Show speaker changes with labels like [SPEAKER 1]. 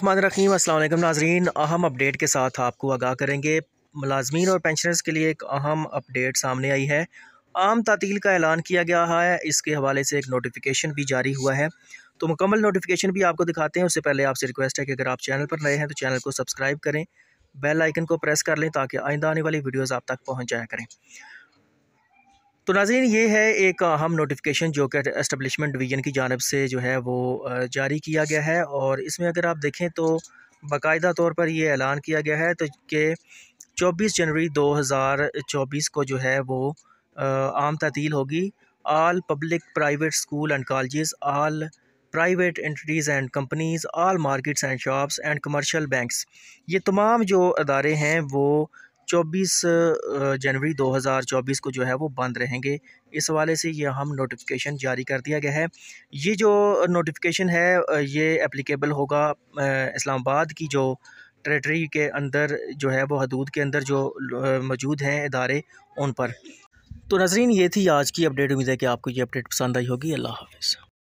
[SPEAKER 1] रहीम अल्लाम नाजरीन अहम अपडेट के साथ आपको आगाह करेंगे मुलाजमीन और पेंशनर्स के लिए एक अहम अपडेट सामने आई है आम तातील का ऐलान किया गया है इसके हवाले से एक नोटिफिकेशन भी जारी हुआ है तो मुकम्मल नोटिफिकेशन भी आपको दिखाते हैं उससे पहले आपसे रिक्वेस्ट है कि अगर आप चैनल पर नए हैं तो चैनल को सब्सक्राइब करें बेल आइकन को प्रेस कर लें ताकि आइंदा आने वाली वीडियोज़ आप तक पहुँच जाया करें तो नाजीन ये है एक अहम नोटिफिकेशन जो कि एस्टबलिशमेंट डिवीजन की जानब से जो है वो जारी किया गया है और इसमें अगर आप देखें तो बाकायदा तौर पर यह ऐलान किया गया है तो कि 24 जनवरी 2024 को जो है वो आम ततील होगी all public private school and college all private entities and companies all markets and shops and commercial banks ये तमाम जो अदारे हैं वो 24 जनवरी 2024 को जो है वो बंद रहेंगे इस हवाले से ये हम नोटिफिकेशन जारी कर दिया गया है ये जो नोटिफिकेशन है ये एप्लीकेबल होगा इस्लामाबाद की जो टेरेटरी के अंदर जो है वो हदूद के अंदर जो मौजूद हैं इदारे उन पर तो नजरीन ये थी आज की अपडेट उम्मीद है कि आपको ये अपडेट पसंद आई होगी अल्लाह हाफिज़